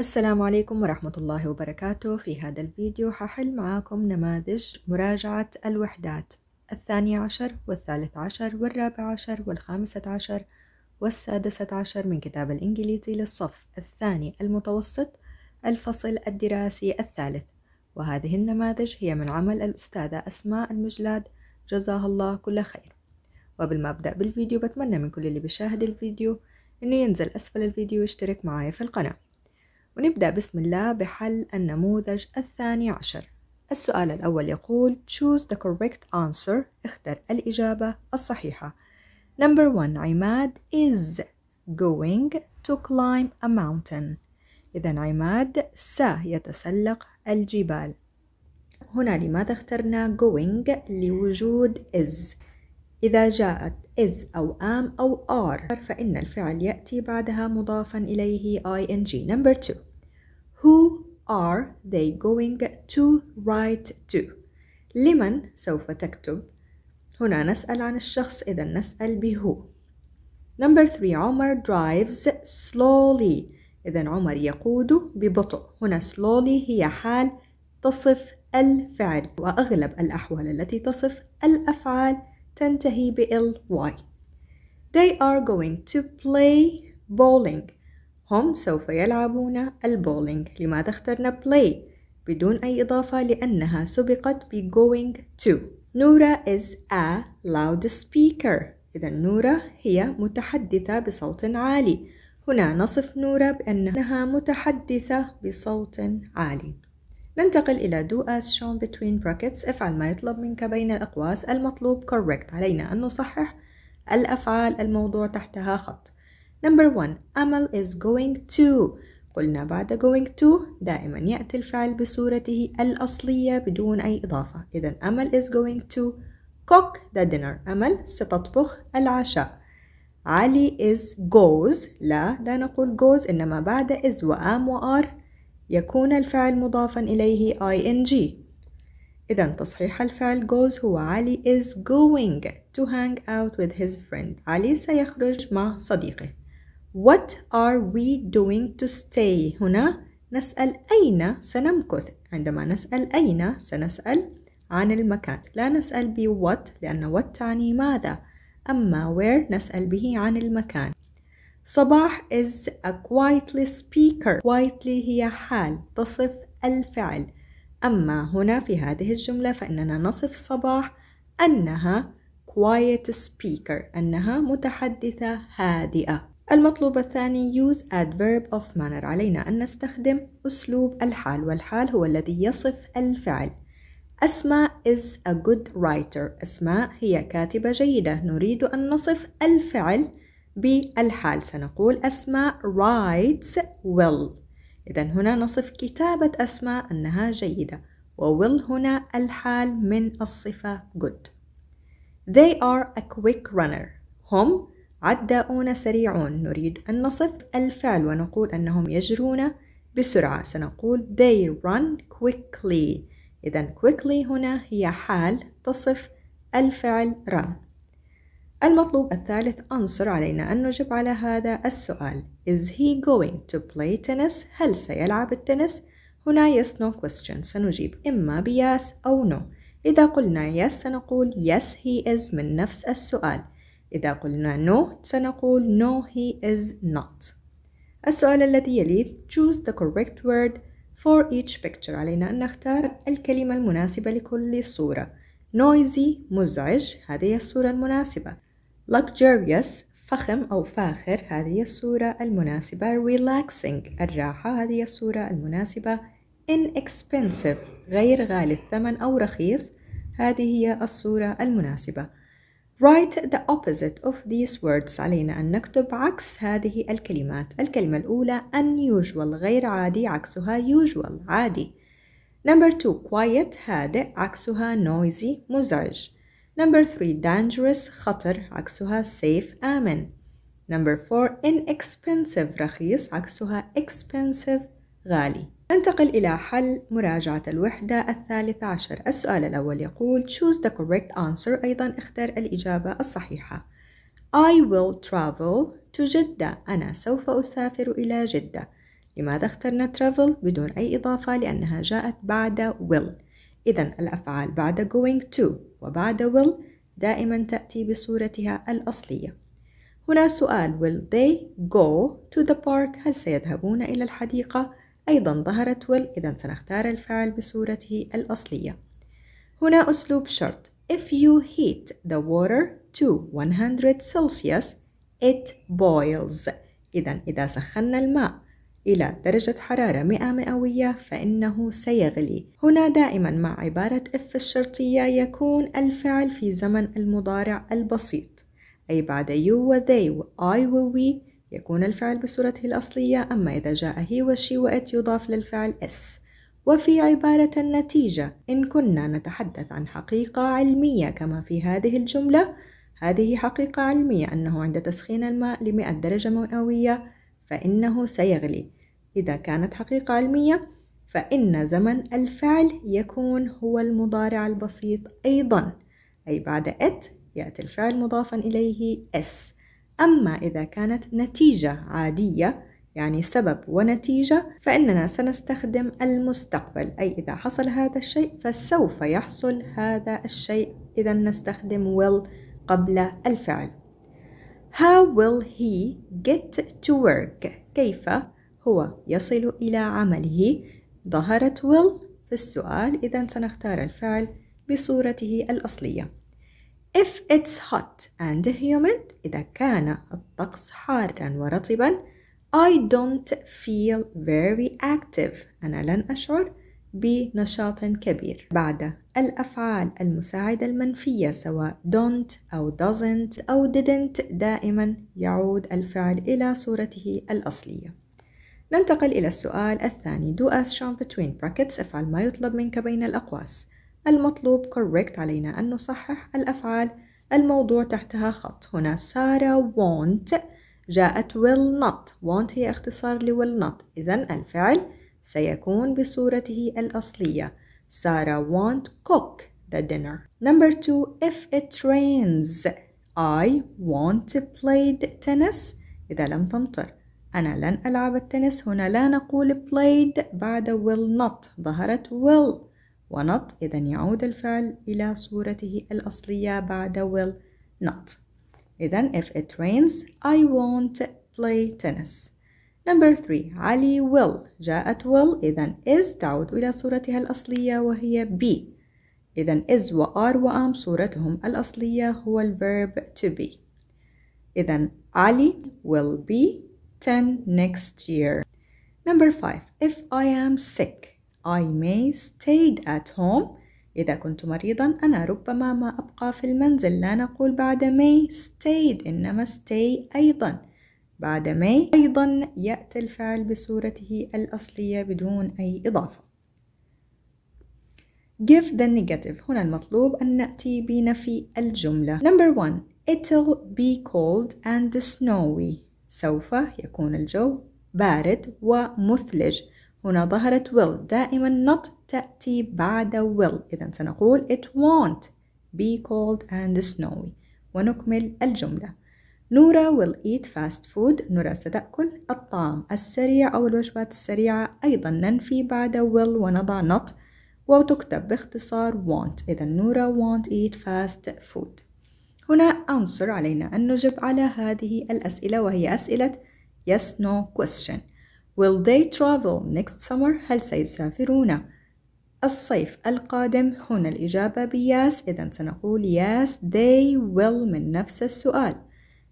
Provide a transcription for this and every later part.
السلام عليكم ورحمة الله وبركاته في هذا الفيديو ححل معاكم نماذج مراجعة الوحدات الثاني عشر والثالث عشر والرابع عشر والخامسة عشر والسادسة عشر من كتاب الإنجليزي للصف الثاني المتوسط الفصل الدراسي الثالث وهذه النماذج هي من عمل الأستاذة أسماء المجلاد جزاها الله كل خير وقبل ما أبدأ بالفيديو بتمنى من كل اللي بيشاهد الفيديو إنه ينزل أسفل الفيديو ويشترك معايا في القناة ونبدأ بسم الله بحل النموذج الثاني عشر السؤال الأول يقول choose the correct answer اختر الإجابة الصحيحة number one عماد is going to climb a mountain إذا عماد سيتسلق الجبال هنا لماذا اخترنا going لوجود is إذا جاءت is أو am أو are فإن الفعل يأتي بعدها مضافا إليه ing number two Who are they going to write to لمن سوف تكتب هنا نسأل عن الشخص إذا نسأل بهو Number three, عمر drives slowly إذا عمر يقود ببطء هنا slowly هي حال تصف الفعل وأغلب الأحوال التي تصف الأفعال تنتهي بل y They are going to play bowling هم سوف يلعبون البولينج لماذا اخترنا play بدون أي إضافة لأنها سبقت ب going to نورا is a loudspeaker إذا نورا هي متحدثة بصوت عالي هنا نصف نورا بأنها متحدثة بصوت عالي ننتقل إلى do as shown between brackets افعل ما يطلب منك بين الأقواس المطلوب correct علينا أن نصحح الأفعال الموضوع تحتها خط Number one أمل is going to قلنا بعد going to دائما يأتي الفعل بصورته الأصلية بدون أي إضافة إذا أمل is going to cook the dinner أمل ستطبخ العشاء علي is goes لا لا نقول goes إنما بعد is وam وار يكون الفعل مضافا إليه ing إذا تصحيح الفعل goes هو علي is going to hang out with his friend علي سيخرج مع صديقه What are we doing to stay هنا نسأل أين سنمكث عندما نسأل أين سنسأل عن المكان لا نسأل ب what لأن what تعني ماذا أما where نسأل به عن المكان صباح is a quietly speaker quietly هي حال تصف الفعل أما هنا في هذه الجملة فإننا نصف صباح أنها quiet speaker أنها متحدثة هادئة المطلوب الثاني use adverb of manner علينا أن نستخدم أسلوب الحال والحال هو الذي يصف الفعل أسماء is a good writer أسماء هي كاتبة جيدة نريد أن نصف الفعل بالحال سنقول أسماء writes well إذا هنا نصف كتابة أسماء أنها جيدة will هنا الحال من الصفة good they are a quick runner هم عداؤون سريعون نريد أن نصف الفعل ونقول أنهم يجرون بسرعة سنقول they run quickly إذا quickly هنا هي حال تصف الفعل run المطلوب الثالث أنصر علينا أن نجب على هذا السؤال Is he going to play tennis؟ هل سيلعب التنس؟ هنا yes no question سنجيب إما بياس أو no إذا قلنا yes سنقول yes he is من نفس السؤال إذا قلنا no سنقول no he is not السؤال الذي يليه choose the correct word for each picture علينا أن نختار الكلمة المناسبة لكل صورة noisy مزعج هذه الصورة المناسبة luxurious فخم أو فاخر هذه الصورة المناسبة relaxing الراحة هذه الصورة المناسبة inexpensive غير غالي الثمن أو رخيص هذه هي الصورة المناسبة write the opposite of these words علينا أن نكتب عكس هذه الكلمات الكلمة الأولى unusual غير عادي عكسها usual عادي Number 2 quiet هادئ عكسها noisy مزعج Number 3 dangerous خطر عكسها safe آمن Number 4 inexpensive رخيص عكسها expensive غالي ننتقل إلى حل مراجعة الوحدة الثالثة عشر السؤال الأول يقول choose the correct answer أيضا اختر الإجابة الصحيحة I will travel to جدة أنا سوف أسافر إلى جدة لماذا اخترنا travel بدون أي إضافة لأنها جاءت بعد will إذا الأفعال بعد going to وبعد will دائما تأتي بصورتها الأصلية هنا سؤال will they go to the park هل سيذهبون إلى الحديقة؟ أيضا ظهرت will إذا سنختار الفعل بصورته الأصلية هنا أسلوب شرط If you heat the water to 100 Celsius it boils إذا إذا سخنا الماء إلى درجة حرارة 100 مئوية فإنه سيغلي هنا دائما مع عبارة if الشرطية يكون الفعل في زمن المضارع البسيط أي بعد you و they و I و we يكون الفعل بصورته الأصلية أما إذا جاء هي وشي وإت يضاف للفعل اس وفي عبارة النتيجة إن كنا نتحدث عن حقيقة علمية كما في هذه الجملة هذه حقيقة علمية أنه عند تسخين الماء لمئة درجة مئوية فإنه سيغلي إذا كانت حقيقة علمية فإن زمن الفعل يكون هو المضارع البسيط أيضا أي بعد إت يأتي الفعل مضافا إليه اس أما إذا كانت نتيجة عادية يعني سبب ونتيجة فإننا سنستخدم المستقبل أي إذا حصل هذا الشيء فسوف يحصل هذا الشيء إذا نستخدم will قبل الفعل How will he get to work؟ كيف هو يصل إلى عمله؟ ظهرت will في السؤال إذا سنختار الفعل بصورته الأصلية if it's hot and humid إذا كان الطقس حارا ورطبا I don't feel very active أنا لن أشعر بنشاط كبير بعد الأفعال المساعدة المنفية سواء don't أو doesn't أو didn't دائما يعود الفعل إلى صورته الأصلية ننتقل إلى السؤال الثاني do as shown between brackets افعل ما يطلب منك بين الأقواس المطلوب correct علينا أن نصحح الأفعال الموضوع تحتها خط هنا سارة won't جاءت will not won't هي اختصار ل will not إذا الفعل سيكون بصورته الأصلية سارة won't cook the dinner number two if it rains I won't play tennis إذا لم تمطر أنا لن ألعب التنس هنا لا نقول played بعد will not ظهرت will ونط إذا يعود الفعل إلى صورته الأصلية بعد will not إذا if it rains I won't play tennis Number 3 علي will جاءت will إذا is تعود إلى صورتها الأصلية وهي be إذا is و are و am صورتهم الأصلية هو الverb to be إذا علي will be 10 next year Number 5 If I am sick I may stayed at home إذا كنت مريضا أنا ربما ما أبقى في المنزل لا نقول بعد may stayed إنما stay أيضا بعد may أيضا يأتي الفعل بصورته الأصلية بدون أي إضافة give the negative هنا المطلوب أن نأتي بنفي الجملة number one it'll be cold and snowy سوف يكون الجو بارد ومثلج هنا ظهرت will دائما not تأتي بعد will إذا سنقول it won't be cold and snowy ونكمل الجملة نورا will eat fast food نورا ستأكل الطعام السريع أو الوجبات السريعة أيضا ننفي بعد will ونضع not وتكتب باختصار want إذا نورا won't eat fast food هنا أنصر علينا أن نجب على هذه الأسئلة وهي أسئلة yes no question Will they travel next summer? هل سيسافرون الصيف القادم؟ هنا الإجابة بياس إذا سنقول yes they will من نفس السؤال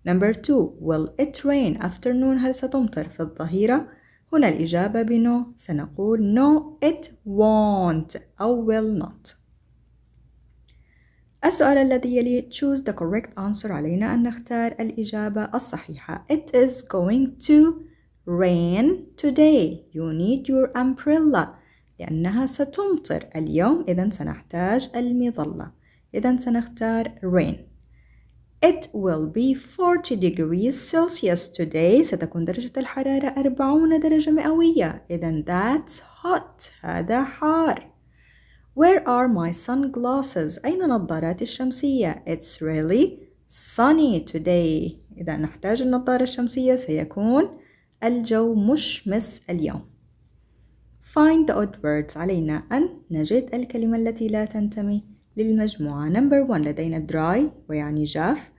Number two will it rain afternoon هل ستمطر في الظهيرة؟ هنا الإجابة بنو سنقول no it won't أو will not السؤال الذي يلي choose the correct answer علينا أن نختار الإجابة الصحيحة it is going to rain today you need your umbrella لأنها ستمطر اليوم إذا سنحتاج المظلة إذا سنختار rain It will be 40 degrees Celsius today ستكون درجة الحرارة 40 درجة مئوية إذا that's hot هذا حار Where are my sunglasses أين نظاراتي الشمسية It's really sunny today إذا نحتاج النظارة الشمسية سيكون الجو مشمس اليوم Find the odd words علينا أن نجد الكلمة التي لا تنتمي للمجموعة Number one لدينا dry ويعني جاف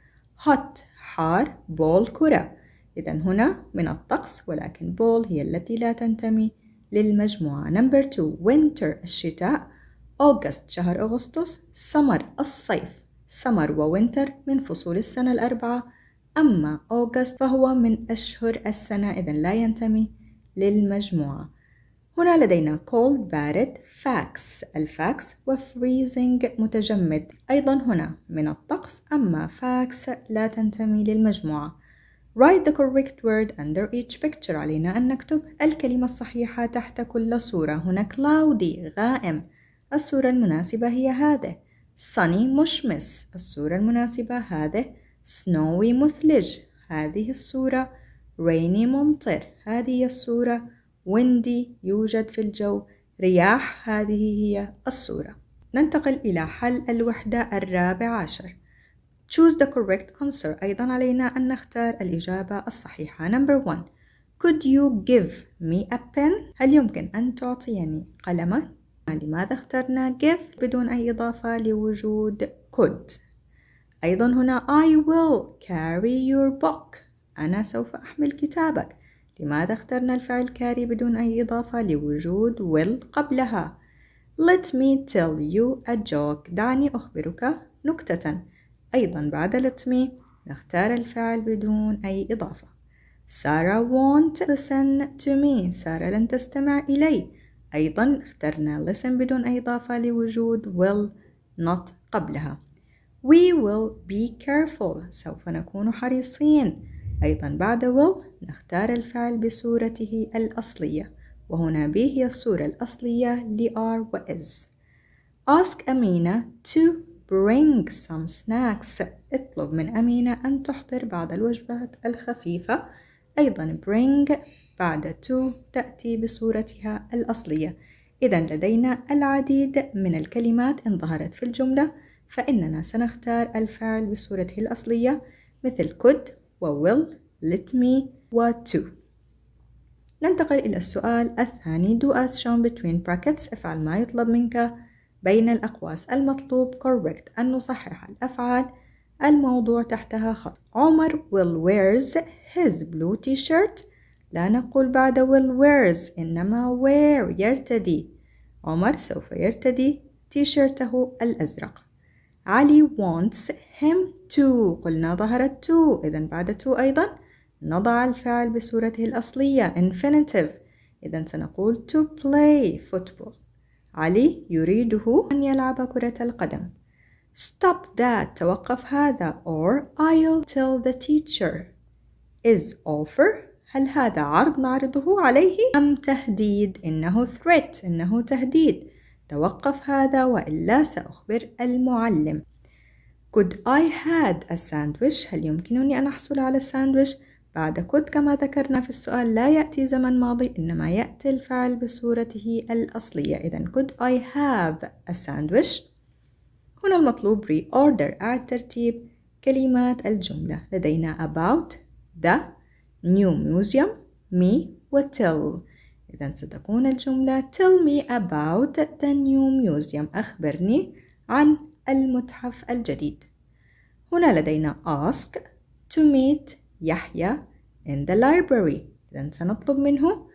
hot حار ball كرة إذا هنا من الطقس ولكن ball هي التي لا تنتمي للمجموعة Number two winter الشتاء August شهر أغسطس summer الصيف summer و winter من فصول السنة الأربعة أما أوغست فهو من أشهر السنة إذا لا ينتمي للمجموعة هنا لدينا cold بارد فاكس الفاكس و freezing متجمد أيضا هنا من الطقس أما فاكس لا تنتمي للمجموعة Write the correct word under each picture علينا أن نكتب الكلمة الصحيحة تحت كل صورة هنا cloudy غائم الصورة المناسبة هي هذه sunny مشمس الصورة المناسبة هذه snowy مثلج هذه الصورة rainy ممطر هذه الصورة windy يوجد في الجو رياح هذه هي الصورة ننتقل إلى حل الوحدة الرابع عشر Choose the correct answer أيضا علينا أن نختار الإجابة الصحيحة Number one Could you give me a pen? هل يمكن أن تعطيني قلما؟ لماذا اخترنا give بدون أي إضافة لوجود could؟ أيضا هنا I will carry your book أنا سوف أحمل كتابك لماذا اخترنا الفعل carry بدون أي إضافة لوجود will قبلها Let me tell you a joke دعني أخبرك نكتة أيضا بعد let me نختار الفعل بدون أي إضافة Sarah won't listen to me سارة لن تستمع إلي أيضا اخترنا listen بدون أي إضافة لوجود will not قبلها We will be careful سوف نكون حريصين أيضا بعد will نختار الفعل بصورته الأصلية وهنا ب هي الصورة الأصلية ل are و is Ask أمينة to bring some snacks اطلب من أمينة أن تحضر بعض الوجبات الخفيفة أيضا bring بعد to تأتي بصورتها الأصلية إذا لدينا العديد من الكلمات إن ظهرت في الجملة فإننا سنختار الفعل بصورته الأصلية مثل could و will let me و to ننتقل إلى السؤال الثاني do as shown between brackets افعل ما يطلب منك بين الأقواس المطلوب correct أن نصحح الأفعال الموضوع تحتها خط عمر will wears his blue t-shirt لا نقول بعد will wears إنما wear يرتدي عمر سوف يرتدي تيشيرته الأزرق علي wants him to قلنا ظهرت to إذا بعد to أيضا نضع الفعل بصورته الأصلية infinitive إذا سنقول to play football علي يريده أن يلعب كرة القدم stop that توقف هذا or I'll tell the teacher is offer هل هذا عرض نعرضه عليه أم تهديد إنه threat إنه تهديد توقف هذا وإلا سأخبر المعلم Could I had a sandwich؟ هل يمكنني أن أحصل على الساندويش؟ بعد could كما ذكرنا في السؤال لا يأتي زمن ماضي إنما يأتي الفعل بصورته الأصلية إذا could I have a sandwich؟ هنا المطلوب reorder أعد ترتيب كلمات الجملة لدينا about the new museum me وتل إذا ستكون الجملة Tell me about the new museum أخبرني عن المتحف الجديد هنا لدينا ask to meet يحيى in the library إذا سنطلب منه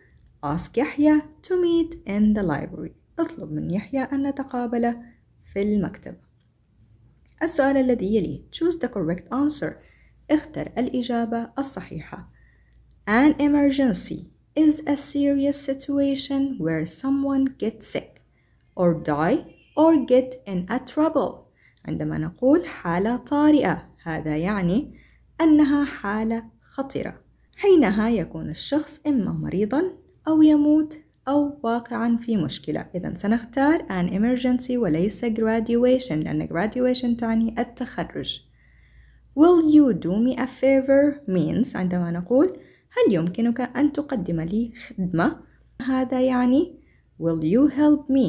ask يحيى to meet in the library اطلب من يحيى أن نتقابل في المكتب السؤال الذي يلي choose the correct answer اختر الإجابة الصحيحة an emergency is a serious situation where someone gets sick or die or get in a trouble عندما نقول حالة طارئة هذا يعني أنها حالة خطرة حينها يكون الشخص إما مريضا أو يموت أو واقعا في مشكلة إذا سنختار an emergency وليس graduation لأن graduation تعني التخرج Will you do me a favor means عندما نقول هل يمكنك أن تقدم لي خدمة؟ هذا يعني Will you help me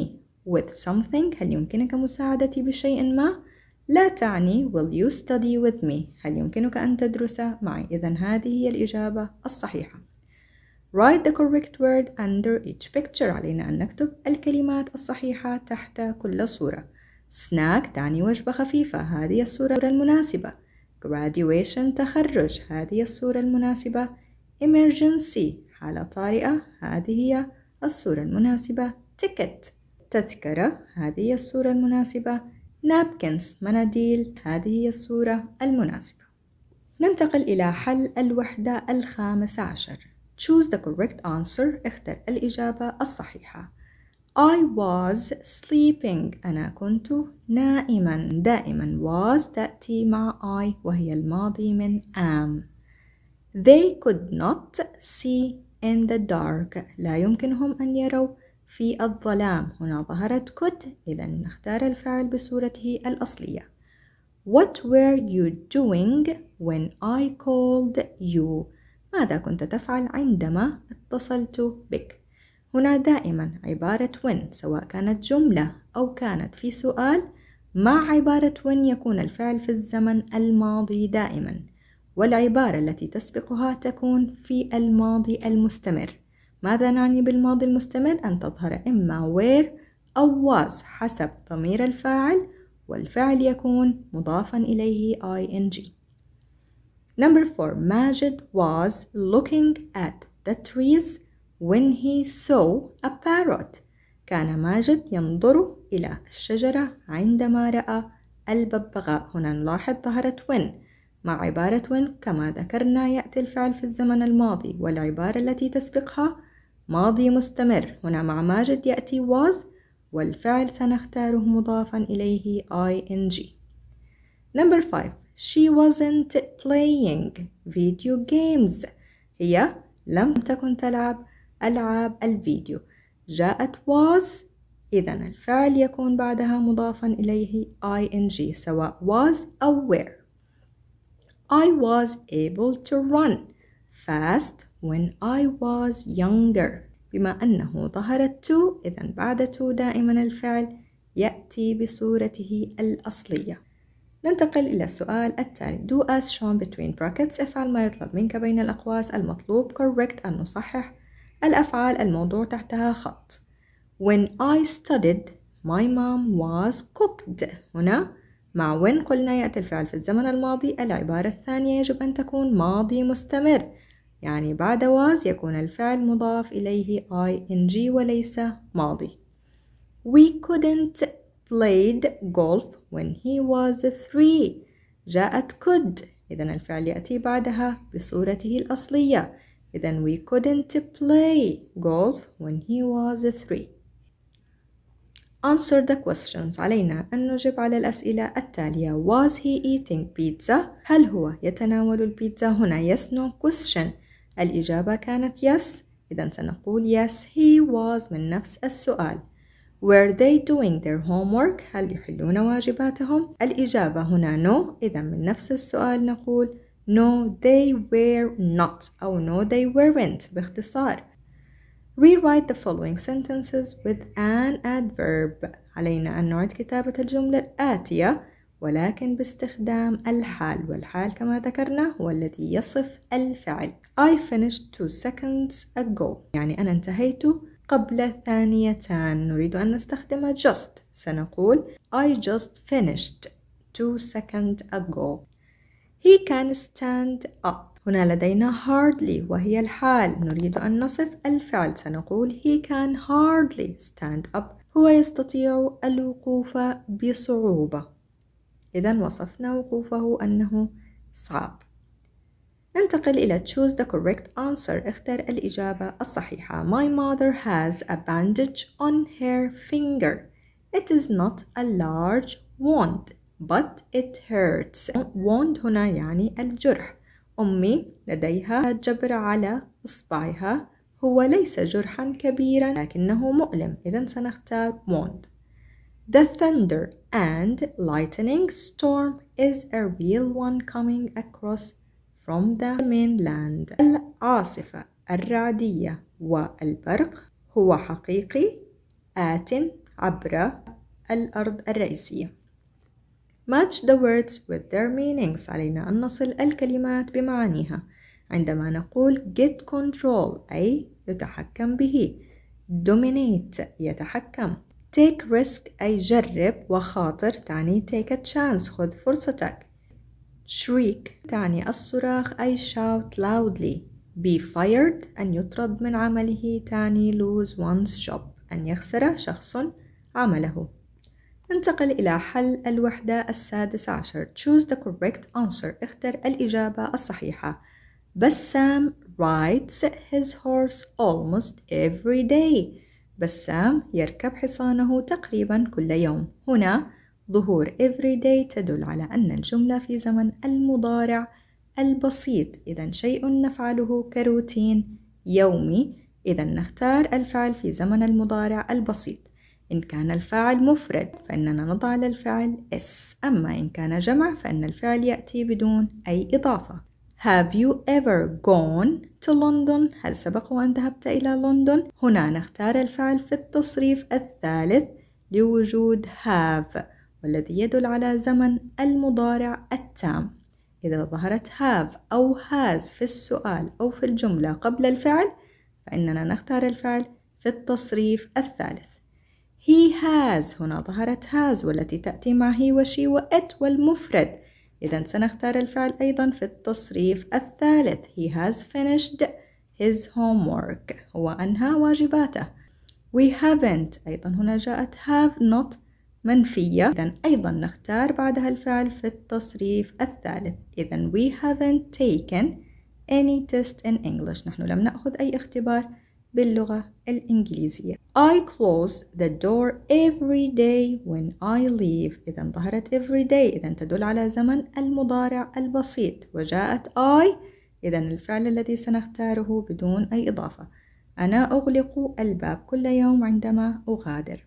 with something؟ هل يمكنك مساعدتي بشيء ما؟ لا تعني will you study with me هل يمكنك أن تدرس معي إذا هذه هي الإجابة الصحيحة write the correct word under each picture علينا أن نكتب الكلمات الصحيحة تحت كل صورة snack تعني وجبة خفيفة هذه الصورة المناسبة graduation تخرج هذه الصورة المناسبة emergency حالة طارئة هذه هي الصورة المناسبة ticket تذكرة هذه هي الصورة المناسبة napkins مناديل هذه هي الصورة المناسبة ننتقل إلى حل الوحدة الخامسة عشر choose the correct answer اختر الإجابة الصحيحة I was sleeping أنا كنت نائما دائما was تأتي مع I وهي الماضي من am They could not see in the dark لا يمكنهم أن يروا في الظلام هنا ظهرت could إذا نختار الفعل بصورته الأصلية What were you doing when I called you ماذا كنت تفعل عندما اتصلت بك هنا دائما عبارة when سواء كانت جملة أو كانت في سؤال مع عبارة when يكون الفعل في الزمن الماضي دائما والعبارة التي تسبقها تكون في الماضي المستمر ماذا نعني بالماضي المستمر؟ أن تظهر إما where أو was حسب ضمير الفاعل والفعل يكون مضافا إليه ing Number 4 Majid was looking at the trees when he saw a parrot كان ماجد ينظر إلى الشجرة عندما رأى الببغاء هنا نلاحظ ظهرت when مع عبارة when كما ذكرنا يأتي الفعل في الزمن الماضي والعبارة التي تسبقها ماضي مستمر هنا مع ماجد يأتي was والفعل سنختاره مضافا إليه ing Number 5 She wasn't playing video games هي لم تكن تلعب ألعاب الفيديو جاءت was إذا الفعل يكون بعدها مضافا إليه ing سواء was أو were I was able to run fast when I was younger بما أنه ظهرت to إذا بعد to دائما الفعل يأتي بصورته الأصلية ننتقل إلى السؤال التالي do as shown between brackets افعل ما يطلب منك بين الأقواس المطلوب correct أن نصحح الأفعال الموضوع تحتها خط when I studied my mom was cooked هنا مع when قلنا يأتي الفعل في الزمن الماضي العبارة الثانية يجب أن تكون ماضي مستمر يعني بعد was يكون الفعل مضاف إليه ing وليس ماضي We couldn't played golf when he was three جاءت could إذا الفعل يأتي بعدها بصورته الأصلية إذا we couldn't play golf when he was three answer the questions علينا أن نجب على الأسئلة التالية was he eating pizza هل هو يتناول البيتزا هنا yes no question الإجابة كانت yes إذا سنقول yes he was من نفس السؤال Were they doing their homework؟ هل يحلون واجباتهم؟ الإجابة هنا no إذا من نفس السؤال نقول no they were not أو no they weren't باختصار Rewrite the following sentences with an adverb علينا أن نعد كتابة الجملة الآتية ولكن باستخدام الحال والحال كما ذكرنا هو الذي يصف الفعل I finished two seconds ago يعني أنا انتهيت قبل ثانيتان نريد أن نستخدم just سنقول I just finished two seconds ago He can stand up هنا لدينا hardly وهي الحال نريد أن نصف الفعل سنقول he can hardly stand up هو يستطيع الوقوف بصعوبة إذا وصفنا وقوفه أنه صعب ننتقل إلى choose the correct answer اختر الإجابة الصحيحة My mother has a bandage on her finger It is not a large wound but it hurts wound هنا يعني الجرح أمي لديها جبر على إصبعها هو ليس جرحا كبيرا لكنه مؤلم إذا سنختار wound The thunder and lightning storm is a real one coming across from the mainland العاصفة الرعدية والبرق هو حقيقي آت عبر الأرض الرئيسية match the words with their meanings علينا أن نصل الكلمات بمعانيها عندما نقول get control أي يتحكم به dominate يتحكم take risk أي جرب وخاطر تعني take a chance خذ فرصتك shriek تعني الصراخ أي shout loudly be fired أن يطرد من عمله تعني lose one's job أن يخسر شخص عمله ننتقل إلى حل الوحدة السادسة عشر choose the correct answer اختر الإجابة الصحيحة بسام rides his horse almost every day بسام يركب حصانه تقريبا كل يوم هنا ظهور every day تدل على أن الجملة في زمن المضارع البسيط إذا شيء نفعله كروتين يومي إذا نختار الفعل في زمن المضارع البسيط إن كان الفاعل مفرد فإننا نضع للفعل اس أما إن كان جمع فإن الفعل يأتي بدون أي إضافة Have you ever gone to London؟ هل سبق وأن ذهبت إلى لندن؟ هنا نختار الفعل في التصريف الثالث لوجود have والذي يدل على زمن المضارع التام إذا ظهرت have أو has في السؤال أو في الجملة قبل الفعل فإننا نختار الفعل في التصريف الثالث he has هنا ظهرت has والتي تأتي مع he وشي it والمفرد إذا سنختار الفعل أيضا في التصريف الثالث he has finished his homework هو أنهى واجباته we haven't أيضا هنا جاءت have not منفية إذا أيضا نختار بعدها الفعل في التصريف الثالث إذا we haven't taken any test in English نحن لم نأخذ أي اختبار باللغة الإنجليزية I close the door every day when I leave إذا ظهرت every day إذا تدل على زمن المضارع البسيط وجاءت I إذا الفعل الذي سنختاره بدون أي إضافة أنا أغلق الباب كل يوم عندما أغادر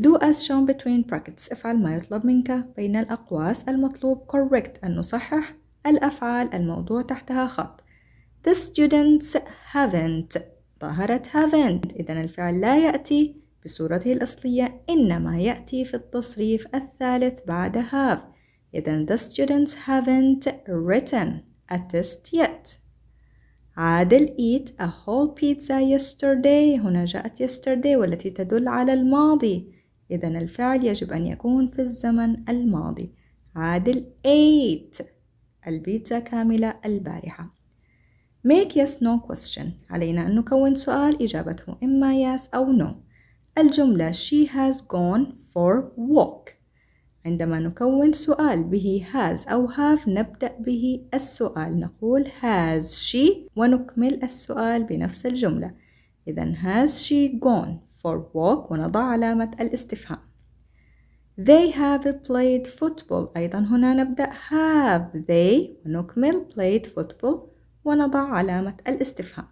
Do as shown between brackets افعل ما يطلب منك بين الأقواس المطلوب correct أن نصحح الأفعال الموضوع تحتها خط The students haven't ظهرت haven't إذا الفعل لا يأتي بصورته الأصلية إنما يأتي في التصريف الثالث بعد have إذا the students haven't written a test yet عادل eat a whole pizza yesterday هنا جاءت yesterday والتي تدل على الماضي إذا الفعل يجب أن يكون في الزمن الماضي عادل ate البيتزا كاملة البارحة make yes no question علينا أن نكون سؤال إجابته إما yes أو no الجملة she has gone for walk عندما نكون سؤال به has أو have نبدأ به السؤال نقول has she ونكمل السؤال بنفس الجملة إذا has she gone for walk ونضع علامة الاستفهام They have played football أيضا هنا نبدأ have they ونكمل played football ونضع علامة الاستفهام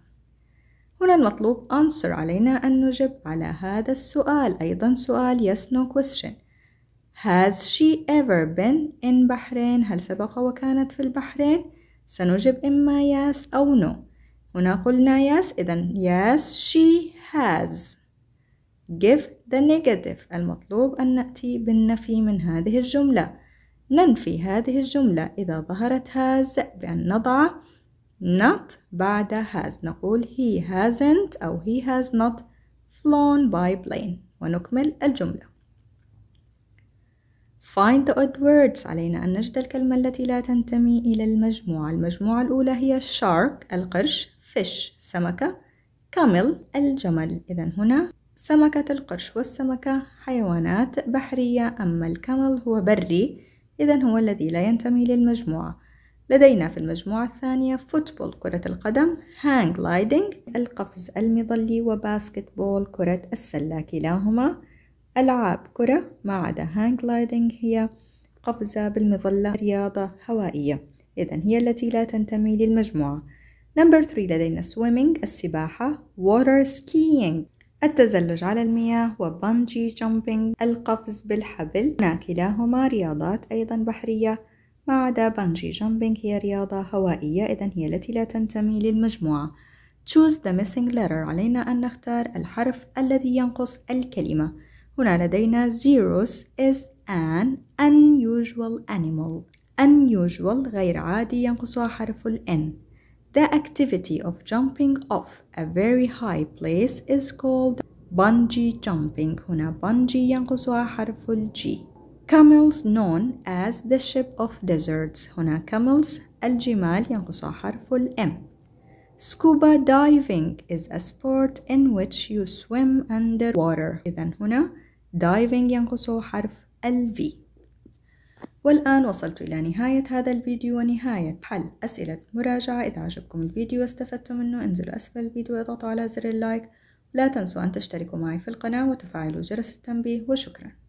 هنا المطلوب answer علينا أن نجب على هذا السؤال أيضا سؤال yes no question Has she ever been in بحرين؟ هل سبق وكانت في البحرين؟ سنجب إما yes أو no هنا قلنا yes إذا yes she has give the negative المطلوب أن نأتي بالنفي من هذه الجملة ننفي هذه الجملة إذا ظهرت has بأن نضع not بعد has نقول he hasn't أو he has not flown by plane ونكمل الجملة Find the odd words علينا أن نجد الكلمة التي لا تنتمي إلى المجموعة المجموعة الأولى هي shark القرش fish سمكة camel الجمل إذا هنا سمكة القرش والسمكة حيوانات بحرية أما الكمل هو بري إذا هو الذي لا ينتمي للمجموعة لدينا في المجموعة الثانية فوتبول كرة القدم هانج لايدنج القفز المظلي وباسكت بول كرة السلة كلاهما ألعاب كرة ما عدا هانج لايدنج هي قفزة بالمظلة رياضة هوائية إذا هي التي لا تنتمي للمجموعة نمبر 3 لدينا سويمينج السباحة ووتر سكيينج التزلج على المياه وبنجي جامبينج القفز بالحبل هناك كلاهما رياضات أيضا بحرية ما عدا بانجي جامبينغ هي رياضة هوائية إذا هي التي لا تنتمي للمجموعة choose the missing letter علينا أن نختار الحرف الذي ينقص الكلمة هنا لدينا zeros is an unusual animal unusual غير عادي ينقصها حرف ال n The activity of jumping off a very high place is called bungee jumping هنا bungee ينقصها حرف g camels known as the ship of deserts هنا camels الجمال ينقصها حرف الام scuba diving is a sport in which you swim under water إذا هنا diving ينقصه حرف ال V والآن وصلت إلى نهاية هذا الفيديو ونهاية حل أسئلة مراجعة إذا عجبكم الفيديو واستفدتم منه انزلوا أسفل الفيديو واضغطوا على زر اللايك لا تنسوا أن تشتركوا معي في القناة وتفعلوا جرس التنبيه وشكراً